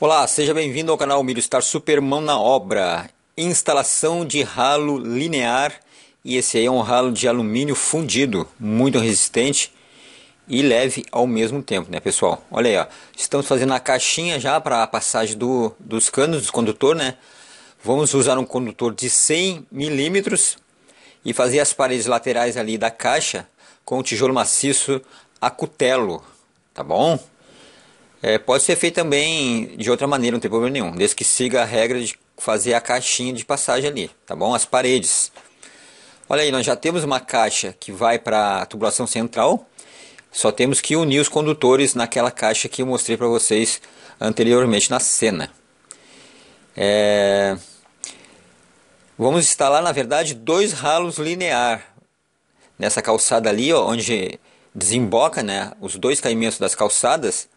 Olá, seja bem-vindo ao canal Milho Star Superman na Obra. Instalação de ralo linear e esse aí é um ralo de alumínio fundido, muito resistente e leve ao mesmo tempo, né, pessoal? Olha aí, ó. Estamos fazendo a caixinha já para a passagem do, dos canos do condutor, né? Vamos usar um condutor de 100 milímetros e fazer as paredes laterais ali da caixa com o tijolo maciço a cutelo, tá bom? É, pode ser feito também de outra maneira, não tem problema nenhum, desde que siga a regra de fazer a caixinha de passagem ali, tá bom? As paredes. Olha aí, nós já temos uma caixa que vai para a tubulação central, só temos que unir os condutores naquela caixa que eu mostrei para vocês anteriormente na cena. É... Vamos instalar, na verdade, dois ralos linear nessa calçada ali, ó, onde desemboca né, os dois caimentos das calçadas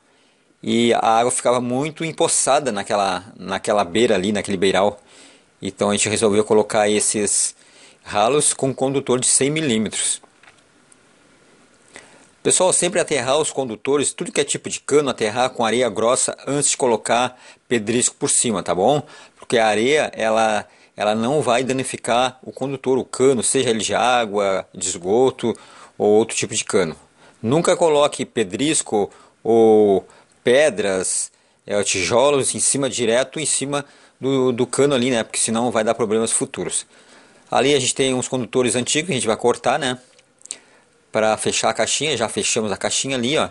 e a água ficava muito empoçada naquela, naquela beira ali, naquele beiral. Então a gente resolveu colocar esses ralos com condutor de 100 milímetros. Pessoal, sempre aterrar os condutores, tudo que é tipo de cano, aterrar com areia grossa antes de colocar pedrisco por cima, tá bom? Porque a areia, ela, ela não vai danificar o condutor, o cano, seja ele de água, de esgoto ou outro tipo de cano. Nunca coloque pedrisco ou pedras, é, tijolos em cima, direto em cima do, do cano ali, né? Porque senão vai dar problemas futuros. Ali a gente tem uns condutores antigos que a gente vai cortar, né? Para fechar a caixinha, já fechamos a caixinha ali, ó.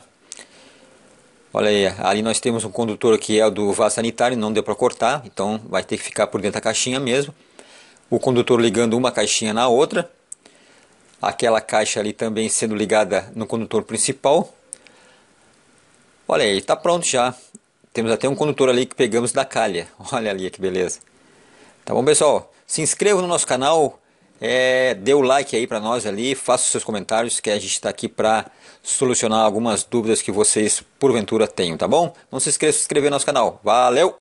Olha aí, ali nós temos um condutor que é do vaso sanitário, não deu para cortar, então vai ter que ficar por dentro da caixinha mesmo. O condutor ligando uma caixinha na outra, aquela caixa ali também sendo ligada no condutor principal. Olha aí, está pronto já. Temos até um condutor ali que pegamos da calha. Olha ali que beleza. Tá bom, pessoal? Se inscreva no nosso canal, é, dê o like aí para nós ali, faça os seus comentários que a gente está aqui para solucionar algumas dúvidas que vocês porventura tenham, tá bom? Não se esqueça de se inscrever no nosso canal. Valeu!